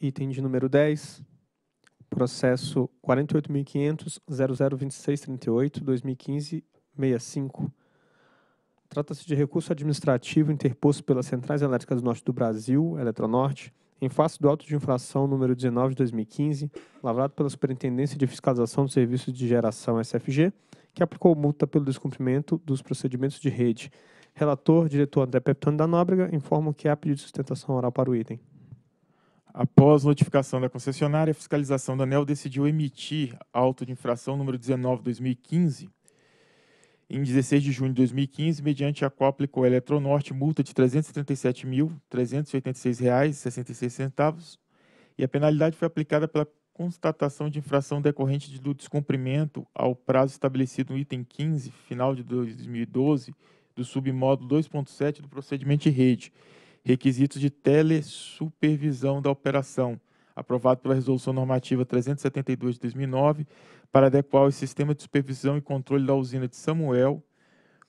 item de número 10, processo 48.500.002638.2015.65. Trata-se de recurso administrativo interposto pelas Centrais Elétricas do Norte do Brasil, Eletronorte, em face do auto de infração número 19 de 2015, lavrado pela Superintendência de Fiscalização dos Serviços de Geração SFG, que aplicou multa pelo descumprimento dos procedimentos de rede. Relator, diretor André Peptone da Nóbrega, informa que há pedido de sustentação oral para o item. Após notificação da concessionária, a fiscalização da ANEL decidiu emitir auto de infração número 19-2015, em 16 de junho de 2015, mediante a qual aplicou a Eletronorte multa de R$ 337.386,66 e a penalidade foi aplicada pela constatação de infração decorrente do descumprimento ao prazo estabelecido no item 15, final de 2012, do submódulo 2.7 do procedimento de rede, requisitos de telesupervisão da operação, aprovado pela Resolução Normativa 372 de 2009, para adequar o sistema de supervisão e controle da usina de Samuel,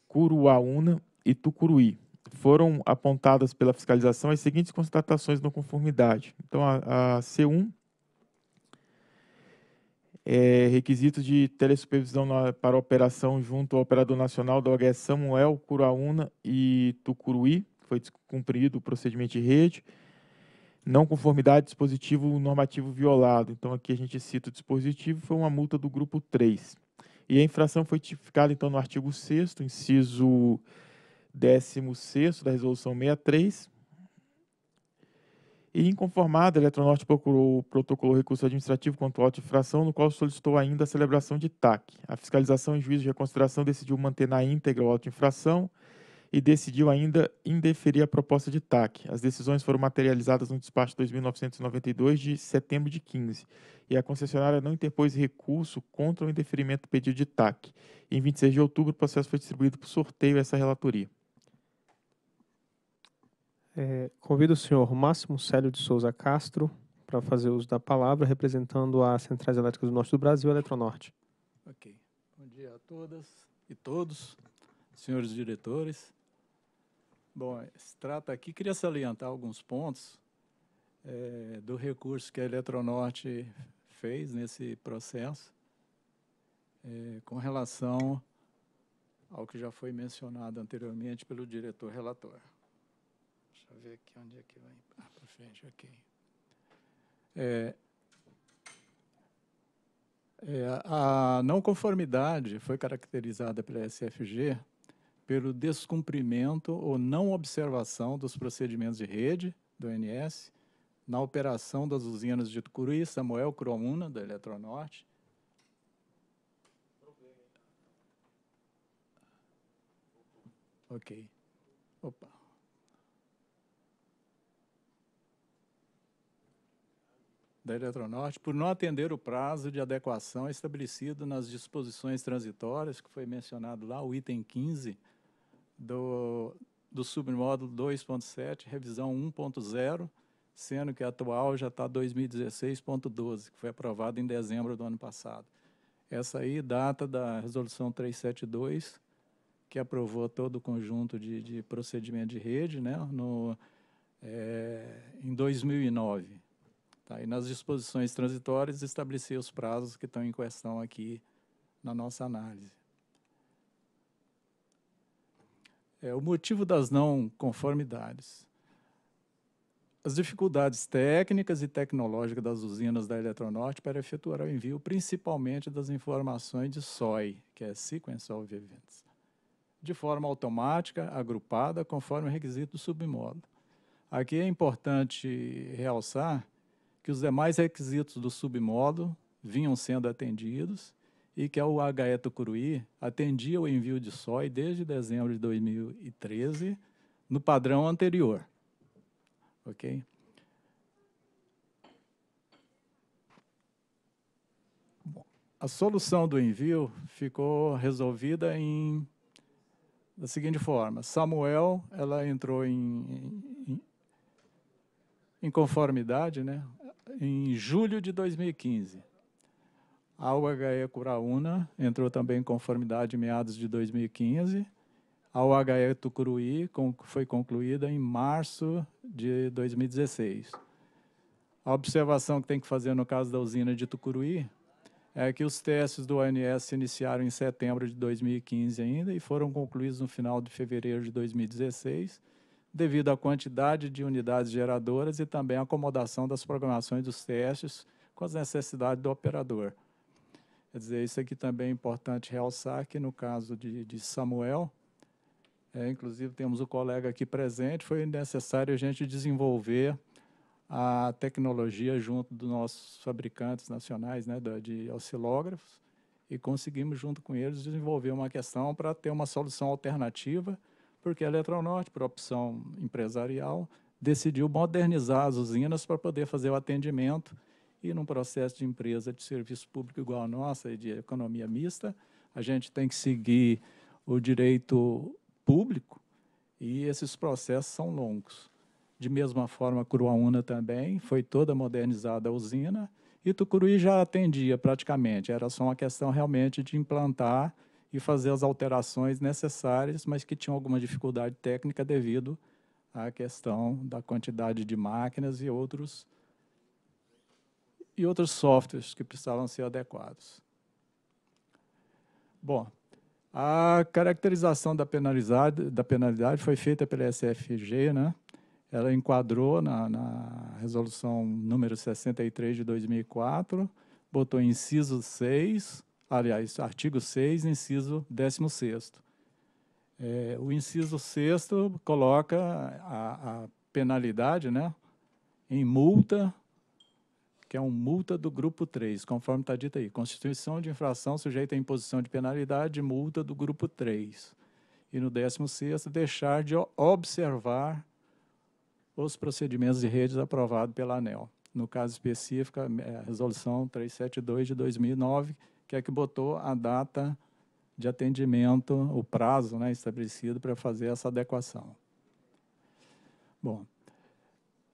Curuaúna e Tucuruí. Foram apontadas pela fiscalização as seguintes constatações de não conformidade. Então, a, a C1 é, requisitos de telesupervisão na, para operação junto ao operador nacional da OHS Samuel, Curaúna e Tucuruí foi descumprido o procedimento de rede, não conformidade dispositivo normativo violado. Então, aqui a gente cita o dispositivo, foi uma multa do grupo 3. E a infração foi tipificada, então, no artigo 6 inciso 16 da Resolução 63. E, inconformada, a Eletronorte procurou, protocolo recurso administrativo contra o auto de infração, no qual solicitou ainda a celebração de TAC. A fiscalização em juízo de reconsideração decidiu manter na íntegra o auto de infração, e decidiu ainda indeferir a proposta de TAC. As decisões foram materializadas no despacho 2992 de setembro de 15 e a concessionária não interpôs recurso contra o indeferimento do pedido de TAC. Em 26 de outubro, o processo foi distribuído por sorteio a essa relatoria. É, convido o senhor Máximo Célio de Souza Castro para fazer uso da palavra, representando a Centrais Elétricas do Norte do Brasil, Eletronorte. Ok. Bom dia a todas e todos, senhores diretores. Bom, se trata aqui, queria salientar alguns pontos é, do recurso que a Eletronorte fez nesse processo é, com relação ao que já foi mencionado anteriormente pelo diretor relator. Deixa eu ver aqui onde é que vai ah, para frente, ok. É, é, a não conformidade foi caracterizada pela SFG pelo descumprimento ou não observação dos procedimentos de rede do ONS na operação das usinas de Tucuruí, Samuel Cromuna, da Eletronorte, Ok. Opa. Da Eletronorte, por não atender o prazo de adequação estabelecido nas disposições transitórias, que foi mencionado lá, o item 15 do, do submódulo 2.7, revisão 1.0, sendo que a atual já está 2016.12, que foi aprovada em dezembro do ano passado. Essa aí data da resolução 372, que aprovou todo o conjunto de, de procedimento de rede né, no, é, em 2009. Tá? E nas disposições transitórias estabelecer os prazos que estão em questão aqui na nossa análise. É, o motivo das não conformidades. As dificuldades técnicas e tecnológicas das usinas da Eletronorte para efetuar o envio, principalmente das informações de SOI, que é Sequence of Events, de forma automática, agrupada, conforme o requisito do submódulo. Aqui é importante realçar que os demais requisitos do submódulo vinham sendo atendidos e que é o HE Tucuruí, atendia o envio de sói desde dezembro de 2013 no padrão anterior. Ok? a solução do envio ficou resolvida em da seguinte forma: Samuel ela entrou em, em, em conformidade, né? Em julho de 2015. A UHE Curaúna entrou também em conformidade em meados de 2015. A UHE Tucuruí foi concluída em março de 2016. A observação que tem que fazer no caso da usina de Tucuruí é que os testes do ONS iniciaram em setembro de 2015 ainda e foram concluídos no final de fevereiro de 2016, devido à quantidade de unidades geradoras e também à acomodação das programações dos testes com as necessidades do operador. Quer dizer, isso aqui também é importante realçar que no caso de, de Samuel, é, inclusive temos o um colega aqui presente, foi necessário a gente desenvolver a tecnologia junto dos nossos fabricantes nacionais né, de oscilógrafos e conseguimos, junto com eles, desenvolver uma questão para ter uma solução alternativa, porque a Eletronorte, por opção empresarial, decidiu modernizar as usinas para poder fazer o atendimento e num processo de empresa de serviço público igual a nossa e de economia mista, a gente tem que seguir o direito público e esses processos são longos. De mesma forma, Curuaúna também foi toda modernizada a usina e Tucuruí já atendia praticamente, era só uma questão realmente de implantar e fazer as alterações necessárias, mas que tinham alguma dificuldade técnica devido à questão da quantidade de máquinas e outros e outros softwares que precisavam ser adequados. Bom, a caracterização da penalidade, da penalidade foi feita pela SFG, né? Ela enquadrou na, na resolução número 63 de 2004, botou inciso 6, aliás, artigo 6, inciso 16. É, o inciso 6 coloca a, a penalidade né, em multa que é um multa do grupo 3, conforme está dito aí. Constituição de infração sujeita à imposição de penalidade, multa do grupo 3. E no 16, deixar de observar os procedimentos de redes aprovados pela ANEL. No caso específico, a é, resolução 372 de 2009, que é que botou a data de atendimento, o prazo né, estabelecido para fazer essa adequação. Bom,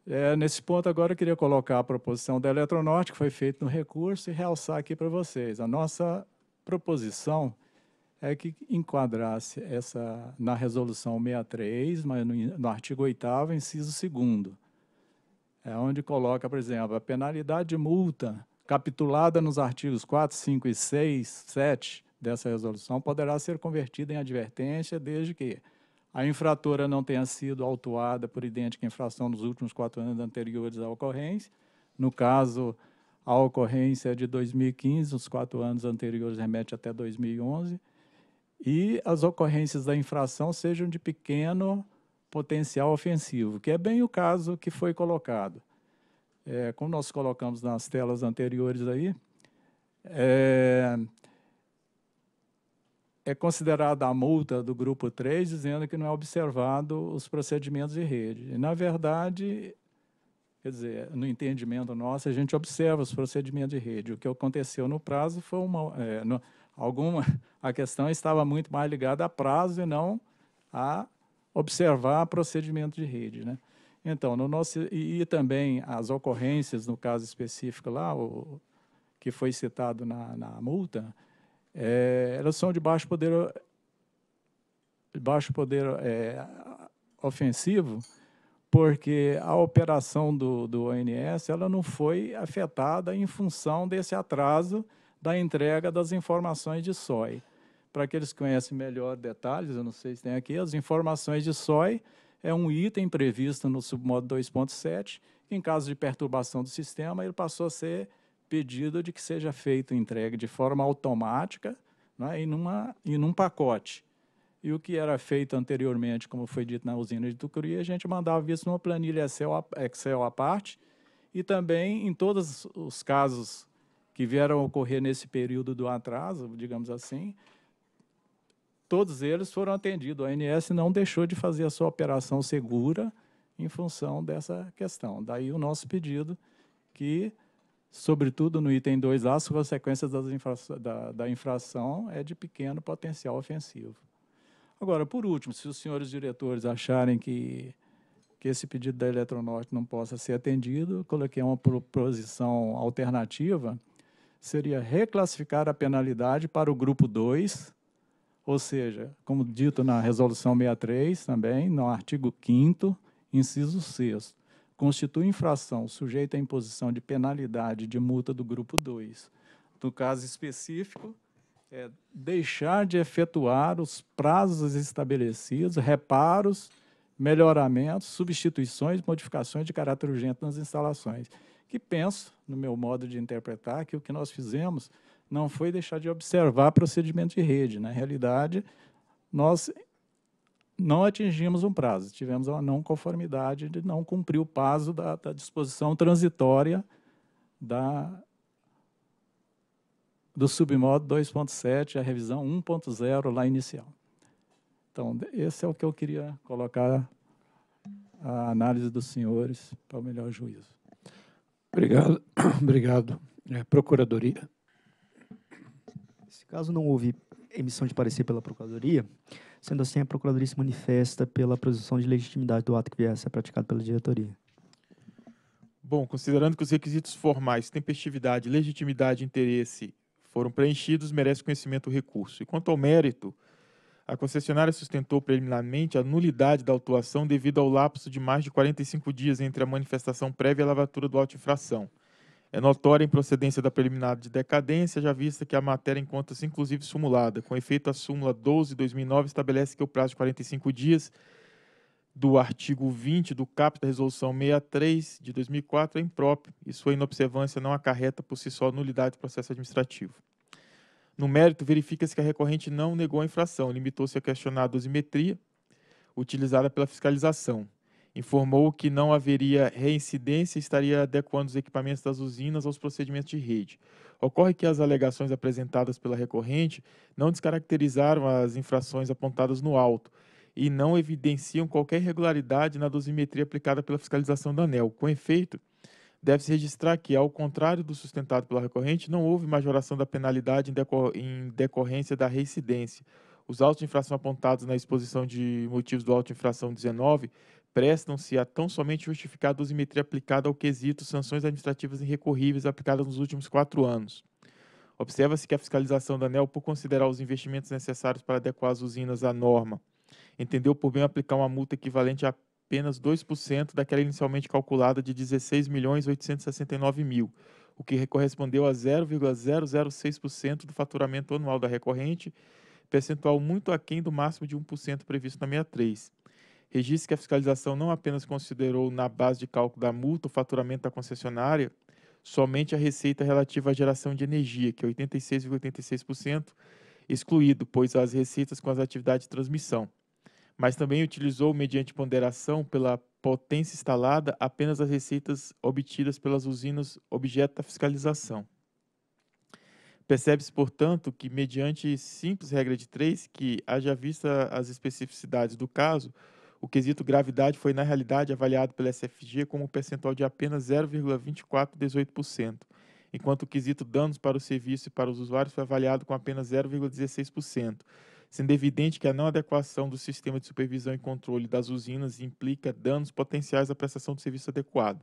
é, nesse ponto, agora eu queria colocar a proposição da Eletronorte, que foi feita no recurso, e realçar aqui para vocês. A nossa proposição é que enquadrasse essa na resolução 63, mas no, no artigo 8 inciso 2 é onde coloca, por exemplo, a penalidade de multa capitulada nos artigos 4, 5 e 6, 7 dessa resolução poderá ser convertida em advertência desde que a infratora não tenha sido autuada por idêntica infração nos últimos quatro anos anteriores à ocorrência. No caso, a ocorrência é de 2015, os quatro anos anteriores remete até 2011. E as ocorrências da infração sejam de pequeno potencial ofensivo, que é bem o caso que foi colocado. É, como nós colocamos nas telas anteriores aí, é, é considerada a multa do grupo 3, dizendo que não é observado os procedimentos de rede. E, na verdade, quer dizer, no entendimento nosso, a gente observa os procedimentos de rede. O que aconteceu no prazo foi uma... É, no, alguma, a questão estava muito mais ligada a prazo e não a observar procedimento de rede, né? Então, no nosso e, e, também as ocorrências no caso específico lá, o, que foi citado na, na multa, é, elas são de baixo poder, de baixo poder é, ofensivo, porque a operação do, do ONS ela não foi afetada em função desse atraso da entrega das informações de SOI. Para aqueles que conhecem melhor detalhes, eu não sei se tem aqui, as informações de SOI é um item previsto no submodo 2.7, que em caso de perturbação do sistema, ele passou a ser pedido de que seja feito entregue de forma automática né, e, numa, e num pacote. E o que era feito anteriormente, como foi dito na usina de Tucuruí, a gente mandava isso numa planilha Excel à parte e também em todos os casos que vieram a ocorrer nesse período do atraso, digamos assim, todos eles foram atendidos. A ANS não deixou de fazer a sua operação segura em função dessa questão. Daí o nosso pedido que sobretudo no item 2, as consequências da, da infração é de pequeno potencial ofensivo. Agora, por último, se os senhores diretores acharem que, que esse pedido da Eletronorte não possa ser atendido, coloquei uma proposição alternativa, seria reclassificar a penalidade para o grupo 2, ou seja, como dito na resolução 63 também, no artigo 5º, inciso 6 constitui infração sujeita à imposição de penalidade de multa do grupo 2. No caso específico, é deixar de efetuar os prazos estabelecidos, reparos, melhoramentos, substituições, modificações de caráter urgente nas instalações. Que penso, no meu modo de interpretar, que o que nós fizemos não foi deixar de observar procedimento de rede. Na realidade, nós não atingimos um prazo, tivemos uma não conformidade de não cumprir o prazo da, da disposição transitória da, do submodo 2.7, a revisão 1.0 lá inicial. Então, esse é o que eu queria colocar a análise dos senhores para o melhor juízo. Obrigado. Obrigado. É, procuradoria. Nesse caso não houve emissão de parecer pela Procuradoria, Sendo assim, a Procuradoria se manifesta pela presunção de legitimidade do ato que vier a ser praticado pela diretoria. Bom, considerando que os requisitos formais, tempestividade, legitimidade e interesse foram preenchidos, merece conhecimento o recurso. E quanto ao mérito, a concessionária sustentou preliminarmente a nulidade da autuação devido ao lapso de mais de 45 dias entre a manifestação prévia e a lavatura do auto-infração. É notória a improcedência da preliminar de decadência, já vista que a matéria encontra-se inclusive sumulada. Com efeito, a súmula 12-2009 estabelece que o prazo de 45 dias do artigo 20 do caput da Resolução 63 de 2004 é impróprio e sua inobservância não acarreta por si só nulidade do processo administrativo. No mérito, verifica-se que a recorrente não negou a infração, limitou-se a questionar a dosimetria utilizada pela fiscalização informou que não haveria reincidência e estaria adequando os equipamentos das usinas aos procedimentos de rede. Ocorre que as alegações apresentadas pela recorrente não descaracterizaram as infrações apontadas no alto e não evidenciam qualquer irregularidade na dosimetria aplicada pela fiscalização da ANEL. Com efeito, deve-se registrar que, ao contrário do sustentado pela recorrente, não houve majoração da penalidade em, em decorrência da reincidência. Os autos de infração apontados na exposição de motivos do auto de infração 19 prestam-se a tão somente justificar a dosimetria aplicada ao quesito sanções administrativas irrecorríveis aplicadas nos últimos quatro anos. Observa-se que a fiscalização da ANEL, por considerar os investimentos necessários para adequar as usinas à norma, entendeu por bem aplicar uma multa equivalente a apenas 2% daquela inicialmente calculada de 16 milhões 869 mil, o que correspondeu a 0,006% do faturamento anual da recorrente, percentual muito aquém do máximo de 1% previsto na 63. Registre que a fiscalização não apenas considerou na base de cálculo da multa o faturamento da concessionária, somente a receita relativa à geração de energia, que é 86,86%, excluído, pois as receitas com as atividades de transmissão. Mas também utilizou, mediante ponderação pela potência instalada, apenas as receitas obtidas pelas usinas objeto da fiscalização. Percebe-se, portanto, que, mediante simples regra de três, que haja vista as especificidades do caso, o quesito gravidade foi, na realidade, avaliado pela SFG como um percentual de apenas 0,2418%, enquanto o quesito danos para o serviço e para os usuários foi avaliado com apenas 0,16%, sendo evidente que a não adequação do sistema de supervisão e controle das usinas implica danos potenciais à prestação do serviço adequado.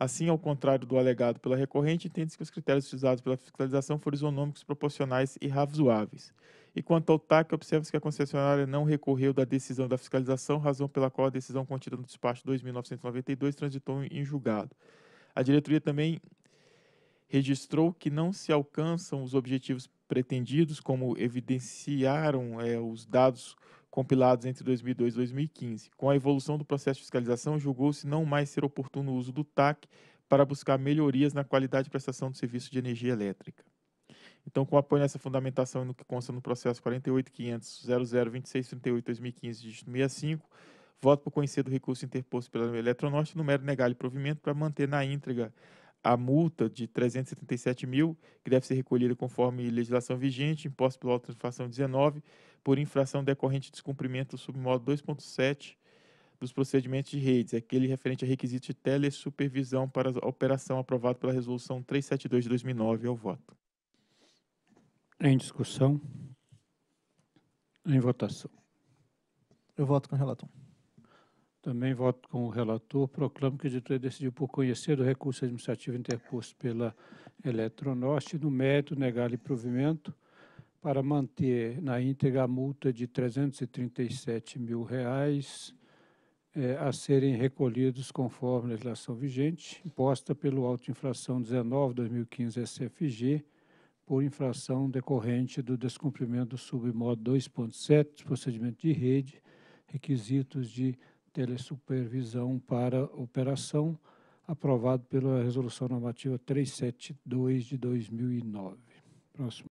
Assim, ao contrário do alegado pela recorrente, entende-se que os critérios utilizados pela fiscalização foram isonômicos, proporcionais e razoáveis. E quanto ao TAC, observa-se que a concessionária não recorreu da decisão da fiscalização, razão pela qual a decisão contida no despacho 2992 transitou em julgado. A diretoria também registrou que não se alcançam os objetivos pretendidos, como evidenciaram é, os dados compilados entre 2002 e 2015. Com a evolução do processo de fiscalização, julgou-se não mais ser oportuno o uso do TAC para buscar melhorias na qualidade de prestação do serviço de energia elétrica. Então, com apoio nessa fundamentação e no que consta no processo 48.500.002638-2015-65, voto por conhecer do recurso interposto pela Eletronorte, número negar-lhe provimento para manter na íntegra a multa de 377 mil, que deve ser recolhida conforme legislação vigente, imposto pela autorização 19, por infração decorrente de descumprimento do submodo 2.7 dos procedimentos de redes, aquele referente a requisito de telesupervisão para a operação aprovado pela Resolução 372 de 2009. o voto. Em discussão. Em votação. Eu voto com o relator. Também voto com o relator. Proclamo que o editoria decidiu por conhecer do recurso administrativo interposto pela Eletronorte no mérito negar-lhe provimento para manter na íntegra a multa de 337 mil reais é, a serem recolhidos conforme a legislação vigente, imposta pelo Auto Infração 19-2015 SFG, por infração decorrente do descumprimento do submodo 2.7, procedimento de rede, requisitos de telesupervisão para operação, aprovado pela Resolução Normativa 372 de 2009. Próximo.